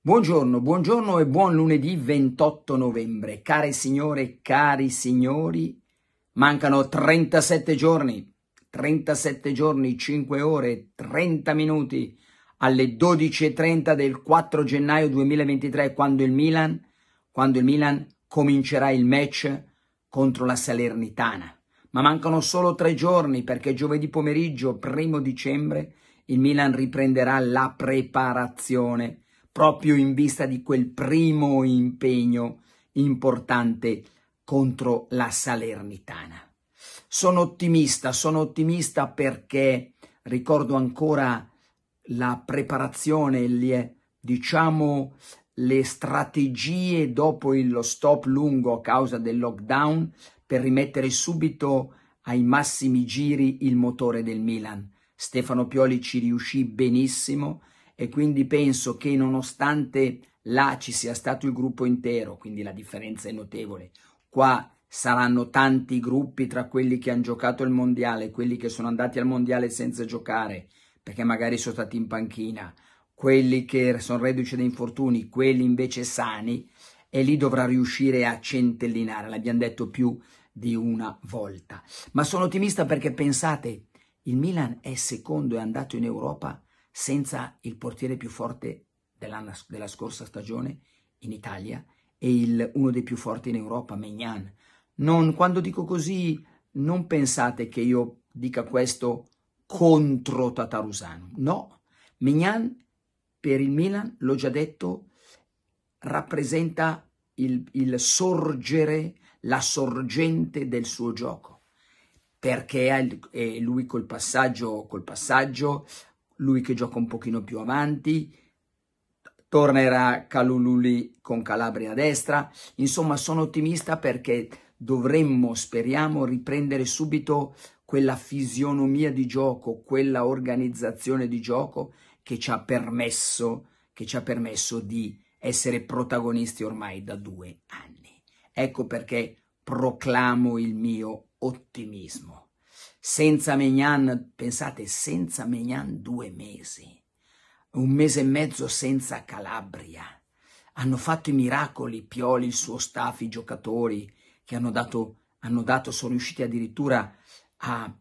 Buongiorno, buongiorno e buon lunedì 28 novembre. Care signore cari signori, mancano 37 giorni, 37 giorni, 5 ore, 30 minuti alle 12.30 del 4 gennaio 2023 quando il Milan, quando il Milan comincerà il match contro la Salernitana. Ma mancano solo tre giorni perché giovedì pomeriggio, primo dicembre, il Milan riprenderà la preparazione proprio in vista di quel primo impegno importante contro la Salernitana. Sono ottimista, sono ottimista perché ricordo ancora la preparazione, le, diciamo le strategie dopo lo stop lungo a causa del lockdown per rimettere subito ai massimi giri il motore del Milan. Stefano Pioli ci riuscì benissimo e quindi penso che nonostante là ci sia stato il gruppo intero, quindi la differenza è notevole, qua saranno tanti gruppi tra quelli che hanno giocato il mondiale, quelli che sono andati al mondiale senza giocare, perché magari sono stati in panchina, quelli che sono reduci da infortuni, quelli invece sani, e lì dovrà riuscire a centellinare, l'abbiamo detto più di una volta. Ma sono ottimista perché pensate, il Milan è secondo e andato in Europa senza il portiere più forte della scorsa stagione in Italia e il, uno dei più forti in Europa, Mignan. Non, quando dico così, non pensate che io dica questo contro Tatarusano. No, Mignan per il Milan, l'ho già detto, rappresenta il, il sorgere, la sorgente del suo gioco, perché è lui col passaggio, col passaggio, lui che gioca un pochino più avanti, tornerà Calululi con Calabria a destra, insomma sono ottimista perché dovremmo, speriamo, riprendere subito quella fisionomia di gioco, quella organizzazione di gioco che ci ha permesso, ci ha permesso di essere protagonisti ormai da due anni. Ecco perché proclamo il mio ottimismo. Senza Mignan, pensate, senza Mignan due mesi, un mese e mezzo senza Calabria. Hanno fatto i miracoli Pioli, il suo staff, i giocatori, che hanno dato, hanno dato sono riusciti addirittura a,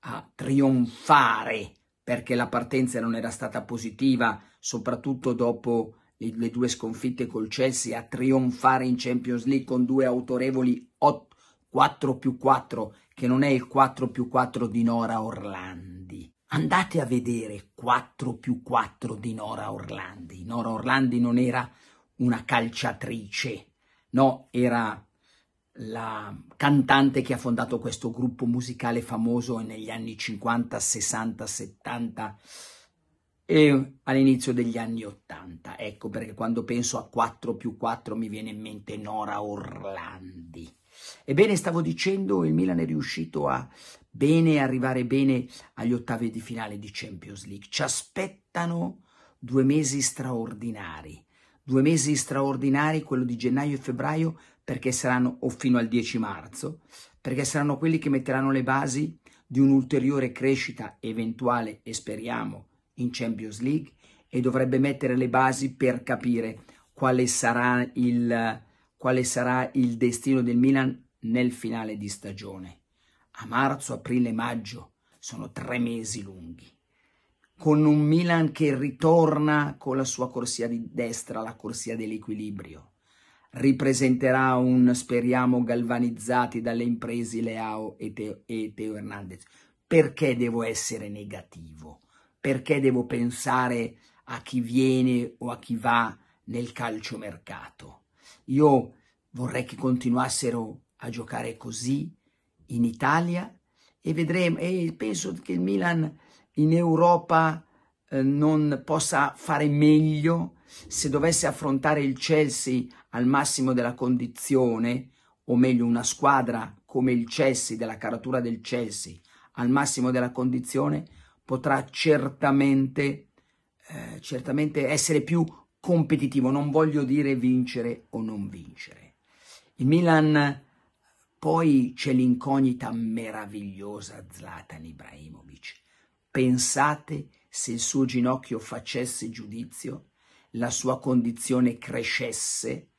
a trionfare perché la partenza non era stata positiva, soprattutto dopo le, due sconfitte col Chelsea, a trionfare in Champions League con due autorevoli 8, 4 più 4, che non è il 4 più 4 di Nora Orlandi. Andate a vedere 4 più 4 di Nora Orlandi. Nora Orlandi non era una calciatrice, no, era la cantante che ha fondato questo gruppo musicale famoso negli anni 50, 60, 70 e all'inizio degli anni 80. Ecco perché quando penso a 4 più 4 mi viene in mente Nora Orlandi. Ebbene, stavo dicendo, il Milan è riuscito a bene, arrivare bene agli ottavi di finale di Champions League. Ci aspettano due mesi straordinari Due mesi straordinari, quello di gennaio e febbraio, perché saranno, o fino al 10 marzo, perché saranno quelli che metteranno le basi di un'ulteriore crescita eventuale, e speriamo, in Champions League e dovrebbe mettere le basi per capire quale sarà il, quale sarà il destino del Milan nel finale di stagione. A marzo, aprile, maggio sono tre mesi lunghi con un Milan che ritorna con la sua corsia di destra, la corsia dell'equilibrio. Ripresenterà un, speriamo, galvanizzati dalle imprese Leao e, Teo, e Teo Hernandez. Perché devo essere negativo? Perché devo pensare a chi viene o a chi va nel calciomercato? Io vorrei che continuassero a giocare così in Italia e vedremo, e penso che il Milan in Europa eh, non possa fare meglio se dovesse affrontare il Chelsea al massimo della condizione, o meglio una squadra come il Chelsea, della caratura del Chelsea, al massimo della condizione, potrà certamente, eh, certamente essere più competitivo. Non voglio dire vincere o non vincere. Il Milan, poi c'è l'incognita meravigliosa Zlatan Ibrahimovic Pensate se il suo ginocchio facesse giudizio, la sua condizione crescesse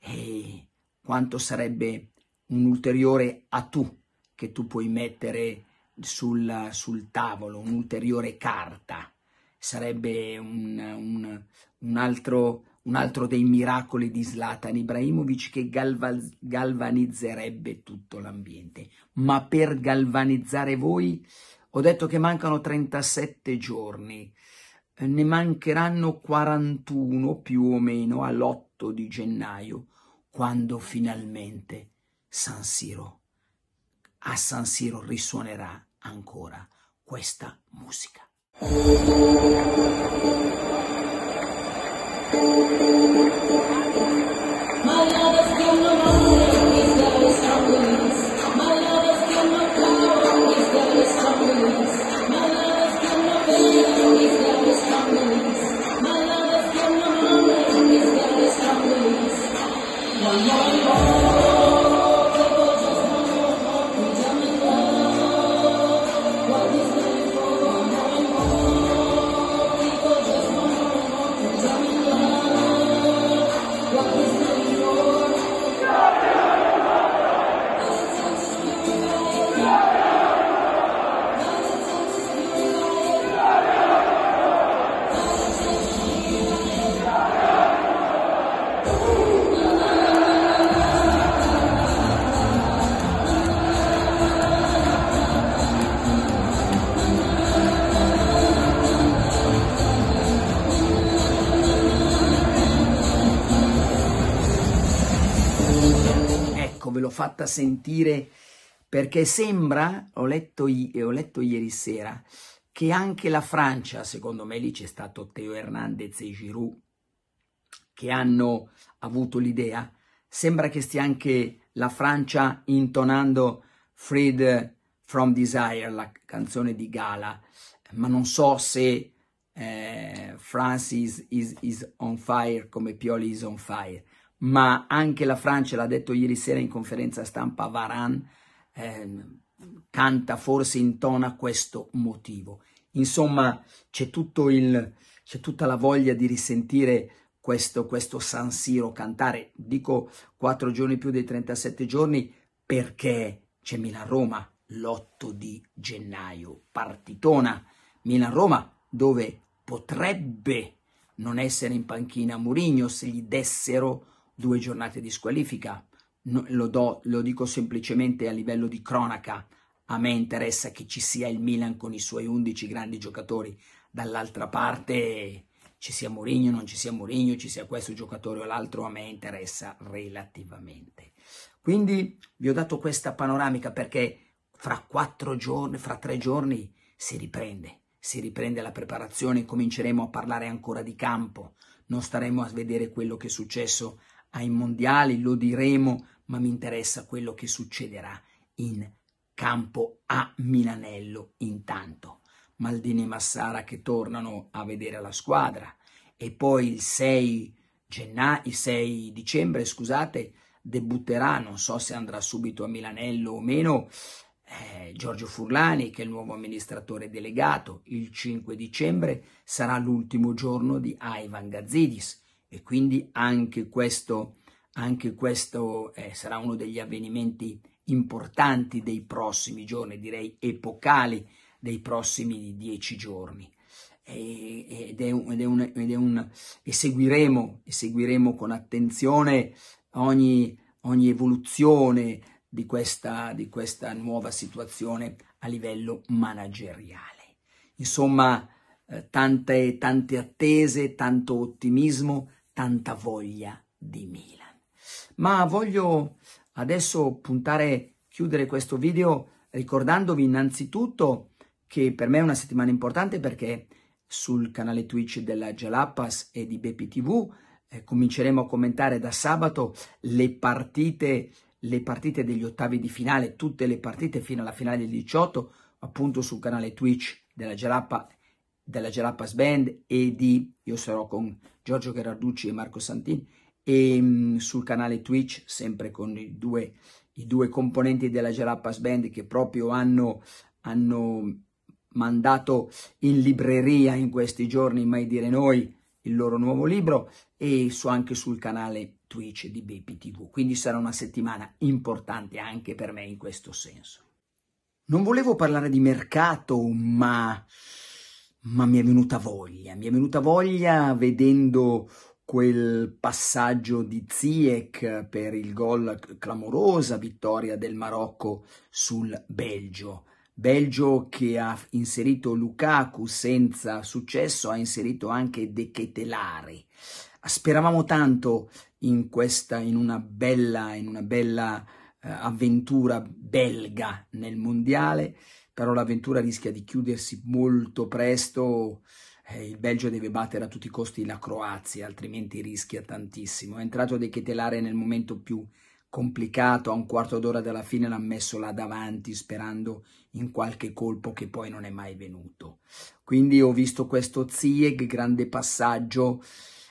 e quanto sarebbe un ulteriore a tu che tu puoi mettere sul, sul tavolo, un'ulteriore carta. Sarebbe un, un, un, altro, un, altro, dei miracoli di Zlatan Ibrahimovic che galva, galvanizzerebbe tutto l'ambiente. Ma per galvanizzare voi ho detto che mancano 37 giorni, eh, ne mancheranno 41 più o meno all'8 di gennaio, quando finalmente San Siro, a San Siro risuonerà ancora questa musica. Thank fatta sentire perché sembra, ho letto, ho letto ieri sera, che anche la Francia, secondo me lì c'è stato Teo Hernandez e Giroud, che hanno avuto l'idea, sembra che stia anche la Francia intonando Freed From Desire, la canzone di Gala, ma non so se eh, France is, is, is on fire come Pioli is on fire ma anche la Francia, l'ha detto ieri sera in conferenza stampa Varan, eh, canta forse intona questo motivo. Insomma, c'è, tutto il, c'è tutta la voglia di risentire questo, questo San Siro cantare, dico quattro giorni più dei 37 giorni, perché c'è Milan-Roma l'8 di gennaio, partitona Milan-Roma, dove potrebbe non essere in panchina Murigno se gli dessero due giornate di squalifica, no, lo, do, lo dico semplicemente a livello di cronaca, a me interessa che ci sia il Milan con i suoi 11 grandi giocatori, dall'altra parte ci sia Mourinho, non ci sia Mourinho, ci sia questo giocatore o l'altro, a me interessa relativamente. Quindi vi ho dato questa panoramica perché fra quattro giorni, fra tre giorni si riprende, si riprende la preparazione, cominceremo a parlare ancora di campo, non staremo a vedere quello che è successo ai mondiali, lo diremo, ma mi interessa quello che succederà in campo a Milanello intanto. Maldini e Massara che tornano a vedere la squadra e poi il 6, gennaio, il 6 dicembre, scusate, debutterà, non so se andrà subito a Milanello o meno, eh, Giorgio Furlani che è il nuovo amministratore delegato. Il 5 dicembre sarà l'ultimo giorno di Ivan Gazidis e quindi anche questo, anche questo eh, sarà uno degli avvenimenti importanti dei prossimi giorni, direi epocali dei prossimi dieci giorni. ed è un, ed è un, ed è un, e, seguiremo, e seguiremo con attenzione ogni, ogni evoluzione di questa, di questa nuova situazione a livello manageriale. Insomma, eh, tante, tante attese, tanto ottimismo, tanta voglia di Milan. Ma voglio adesso puntare, chiudere questo video ricordandovi innanzitutto che per me è una settimana importante perché sul canale Twitch della Jalapas e di BPTV eh, cominceremo a commentare da sabato le partite, le partite degli ottavi di finale, tutte le partite fino alla finale del 18, appunto sul canale Twitch della Jalapa della Band e di Io sarò con Giorgio Gherarducci e Marco Santin e mh, mm, sul canale Twitch sempre con i due, i due componenti della Jalapas Band che proprio hanno, hanno mandato in libreria in questi giorni, mai dire noi, il loro nuovo libro e su, anche sul canale Twitch di Beppi TV. Quindi sarà una settimana importante anche per me in questo senso. Non volevo parlare di mercato, ma ma mi è venuta voglia, mi è venuta voglia vedendo quel passaggio di Ziek per il gol clamorosa vittoria del Marocco sul Belgio. Belgio che ha inserito Lukaku senza successo, ha inserito anche De Ketelari. Speravamo tanto in questa, in una bella, in una bella eh, avventura belga nel mondiale però l'avventura rischia di chiudersi molto presto. Eh, il Belgio deve battere a tutti i costi la Croazia, altrimenti rischia tantissimo. È entrato De Chetelare nel momento più complicato, a un quarto d'ora dalla fine l'ha messo là davanti sperando in qualche colpo che poi non è mai venuto. Quindi ho visto questo Zieg, grande passaggio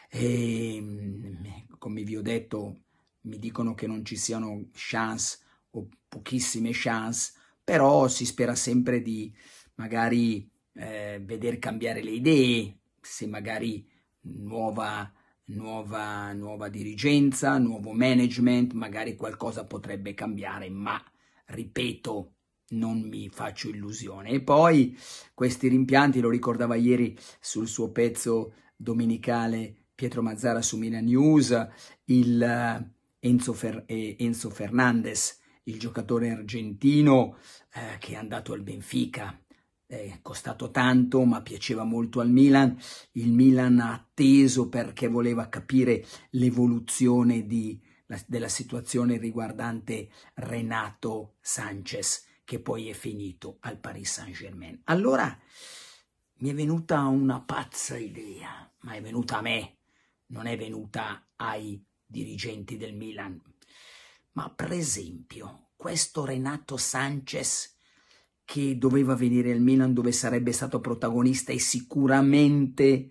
e ehm, come vi ho detto mi dicono che non ci siano chance o pochissime chance però si spera sempre di magari eh, veder cambiare le idee, se magari nuova, nuova, nuova dirigenza, nuovo management, magari qualcosa potrebbe cambiare, ma ripeto, non mi faccio illusione. E poi questi rimpianti, lo ricordava ieri sul suo pezzo domenicale Pietro Mazzara su Milan News, il eh, Enzo, Fer- eh, Enzo Fernandez il giocatore argentino eh, che è andato al Benfica, è costato tanto ma piaceva molto al Milan, il Milan ha atteso perché voleva capire l'evoluzione della situazione riguardante Renato Sanchez che poi è finito al Paris Saint Germain. Allora mi è venuta una pazza idea, ma è venuta a me, non è venuta ai dirigenti del Milan, ma per esempio, questo Renato Sanchez che doveva venire al Milan dove sarebbe stato protagonista e sicuramente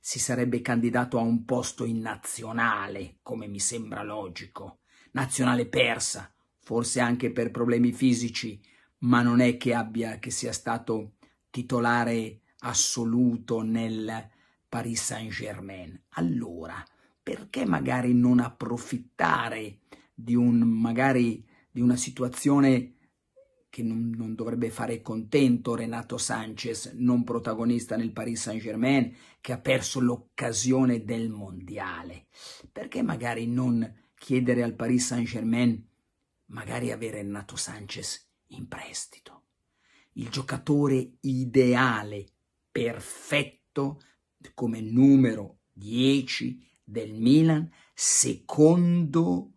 si sarebbe candidato a un posto in nazionale, come mi sembra logico, nazionale persa, forse anche per problemi fisici, ma non è che abbia che sia stato titolare assoluto nel Paris Saint-Germain. Allora, perché magari non approfittare di un magari di una situazione che non, non, dovrebbe fare contento Renato Sanchez, non protagonista nel Paris Saint-Germain, che ha perso l'occasione del mondiale. Perché magari non chiedere al Paris Saint-Germain magari avere Renato Sanchez in prestito? Il giocatore ideale, perfetto, come numero 10 del Milan, secondo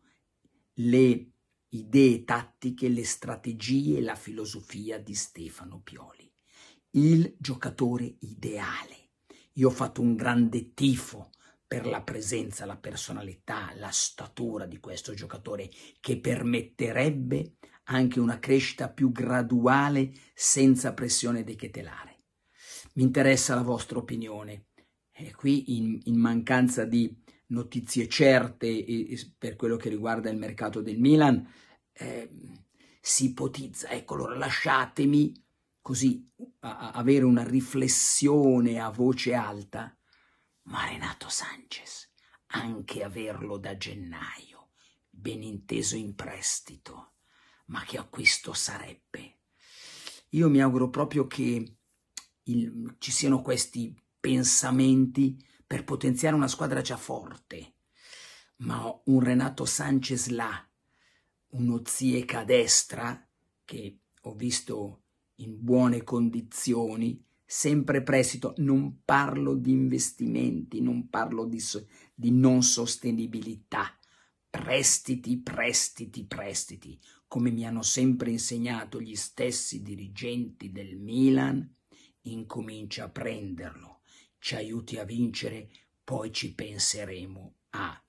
le idee tattiche, le strategie e la filosofia di Stefano Pioli. Il giocatore ideale. Io ho fatto un grande tifo per la presenza, la personalità, la statura di questo giocatore che permetterebbe anche una crescita più graduale senza pressione dechetelare. Mi interessa la vostra opinione. E eh, qui in, in mancanza di notizie certe per quello che riguarda il mercato del Milan, eh, si ipotizza, ecco allora lasciatemi così a, a avere una riflessione a voce alta, ma Renato Sanchez, anche averlo da gennaio, ben inteso in prestito, ma che acquisto sarebbe? Io mi auguro proprio che il, ci siano questi pensamenti per potenziare una squadra già forte, ma un Renato Sanchez là, uno Zieca a destra che ho visto in buone condizioni, sempre prestito, non parlo di investimenti, non parlo di, di non sostenibilità, prestiti, prestiti, prestiti, come mi hanno sempre insegnato gli stessi dirigenti del Milan, incomincia a prenderlo ci aiuti a vincere, poi ci penseremo a.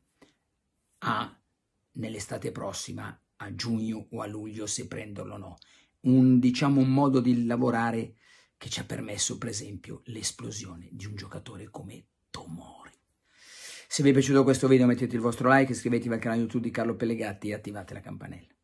A nell'estate prossima, a giugno o a luglio, se prenderlo o no. Un, diciamo, un modo di lavorare che ci ha permesso, per esempio, l'esplosione di un giocatore come Tomori. Se vi è piaciuto questo video mettete il vostro like, iscrivetevi al canale YouTube di Carlo Pellegatti e attivate la campanella.